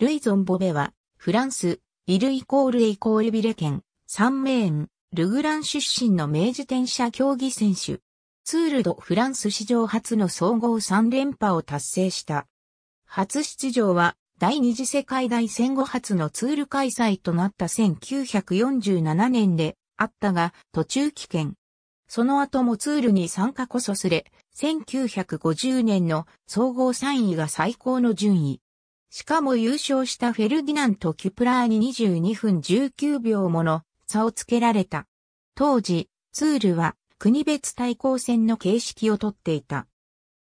ルイ・ゾンボベは、フランス、イルイコールエイコールビレ県、サンメーン、ルグラン出身の名自転車競技選手。ツールドフランス史上初の総合3連覇を達成した。初出場は、第二次世界大戦後初のツール開催となった1947年であったが、途中棄権。その後もツールに参加こそすれ、1950年の総合3位が最高の順位。しかも優勝したフェルディナント・キュプラーに22分19秒もの差をつけられた。当時、ツールは国別対抗戦の形式をとっていた。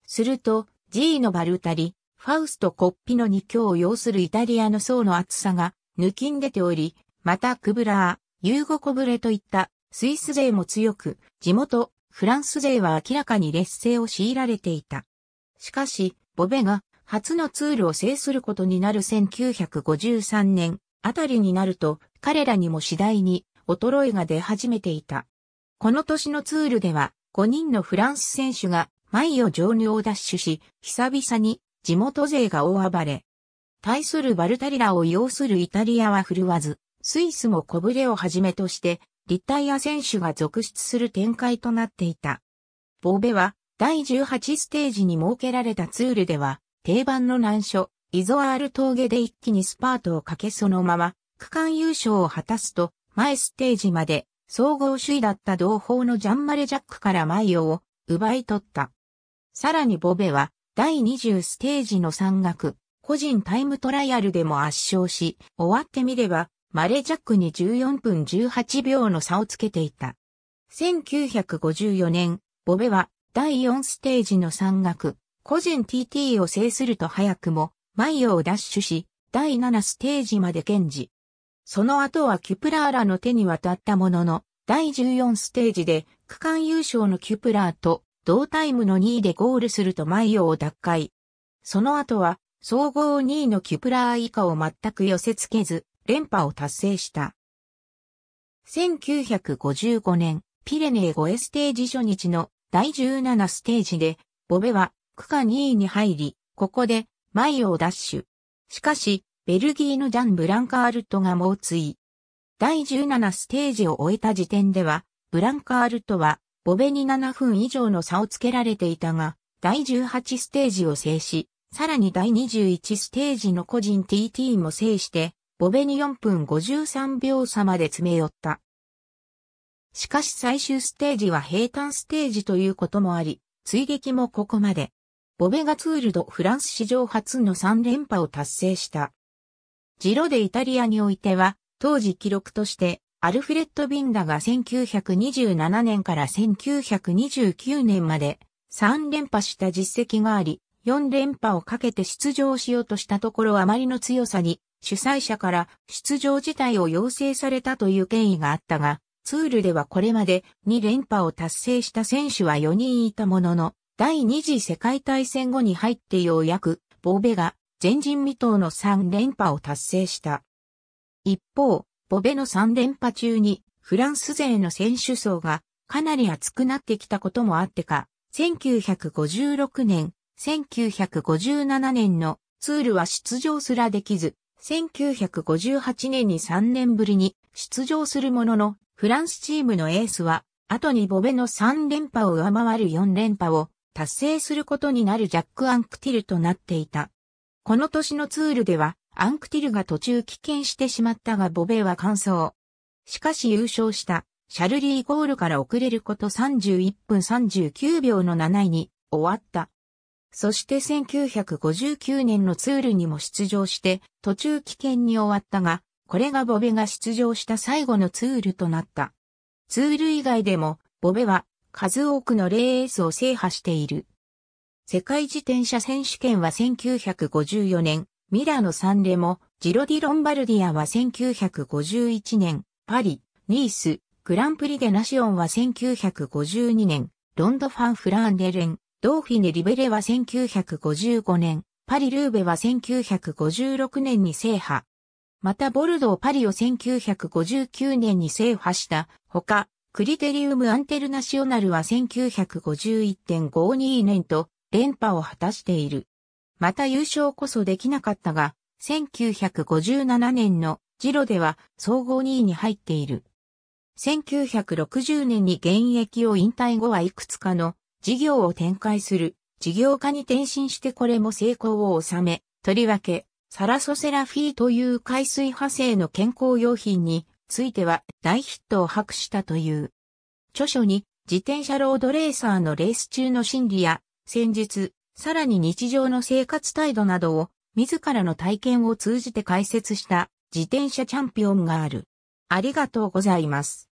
すると、ジーノ・バルタリ、ファウスト・コッピの2強を要するイタリアの層の厚さが抜きん出ており、またクブラー、ユーゴ・コブレといったスイス勢も強く、地元、フランス勢は明らかに劣勢を強いられていた。しかし、ボベが初のツールを制することになる1953年あたりになると彼らにも次第に衰えが出始めていた。この年のツールでは5人のフランス選手が前を上流を奪取し、久々に地元勢が大暴れ。対するバルタリラを擁するイタリアは振るわず、スイスも小ぶれをはじめとして、リタイア選手が続出する展開となっていた。ボーベは第18ステージに設けられたツールでは、定番の難所、イゾアール峠で一気にスパートをかけそのまま、区間優勝を果たすと、前ステージまで、総合首位だった同胞のジャンマレジャックからマイオを奪い取った。さらにボベは、第20ステージの山岳、個人タイムトライアルでも圧勝し、終わってみれば、マレジャックに14分18秒の差をつけていた。1954年、ボベは第4ステージの山岳、個人 TT を制すると早くも、マイヨを奪取し、第7ステージまで堅持。その後はキュプラーらの手に渡ったものの、第14ステージで区間優勝のキュプラーと同タイムの2位でゴールするとマイヨを奪回。その後は総合2位のキュプラー以下を全く寄せ付けず、連覇を達成した。1955年、ピレネー5エステージ初日の第17ステージで、ボベは区間2位に入り、ここで前をダッシュ。しかし、ベルギーのジャン・ブランカールトが猛追。第17ステージを終えた時点では、ブランカールトは、ボベに7分以上の差をつけられていたが、第18ステージを制し、さらに第21ステージの個人 TT も制して、ボベに4分53秒差まで詰め寄った。しかし最終ステージは平坦ステージということもあり、追撃もここまで。ボベガツールドフランス史上初の3連覇を達成した。ジロでイタリアにおいては、当時記録として、アルフレッド・ビンダが1927年から1929年まで3連覇した実績があり、4連覇をかけて出場しようとしたところあまりの強さに、主催者から出場自体を要請されたという権威があったが、ツールではこれまで2連覇を達成した選手は4人いたものの、第二次世界大戦後に入ってようやく、ボベが前人未到の3連覇を達成した。一方、ボベの3連覇中に、フランス勢の選手層がかなり厚くなってきたこともあってか、1956年、1957年のツールは出場すらできず、1958年に3年ぶりに出場するものの、フランスチームのエースは、後にボベの3連覇を上回る4連覇を達成することになるジャック・アンクティルとなっていた。この年のツールでは、アンクティルが途中棄権してしまったがボベは完走。しかし優勝した、シャルリーゴールから遅れること31分39秒の7位に終わった。そして1959年のツールにも出場して、途中棄権に終わったが、これがボベが出場した最後のツールとなった。ツール以外でも、ボベは数多くのレースを制覇している。世界自転車選手権は1954年、ミラノ・サンレモ、ジロディ・ロンバルディアは1951年、パリ、ニース、グランプリでナシオンは1952年、ロンド・ファン・フランデレン、ドーフィネ・リベレは1955年、パリ・ルーベは1956年に制覇。またボルドー・パリを1959年に制覇した他、クリテリウム・アンテルナシオナルは1951.52年と連覇を果たしている。また優勝こそできなかったが、1957年のジロでは総合2位に入っている。1960年に現役を引退後はいくつかの事業を展開する事業家に転身してこれも成功を収め、とりわけサラソセラフィーという海水派生の健康用品については大ヒットを博したという。著書に自転車ロードレーサーのレース中の心理や戦術、さらに日常の生活態度などを自らの体験を通じて解説した自転車チャンピオンがある。ありがとうございます。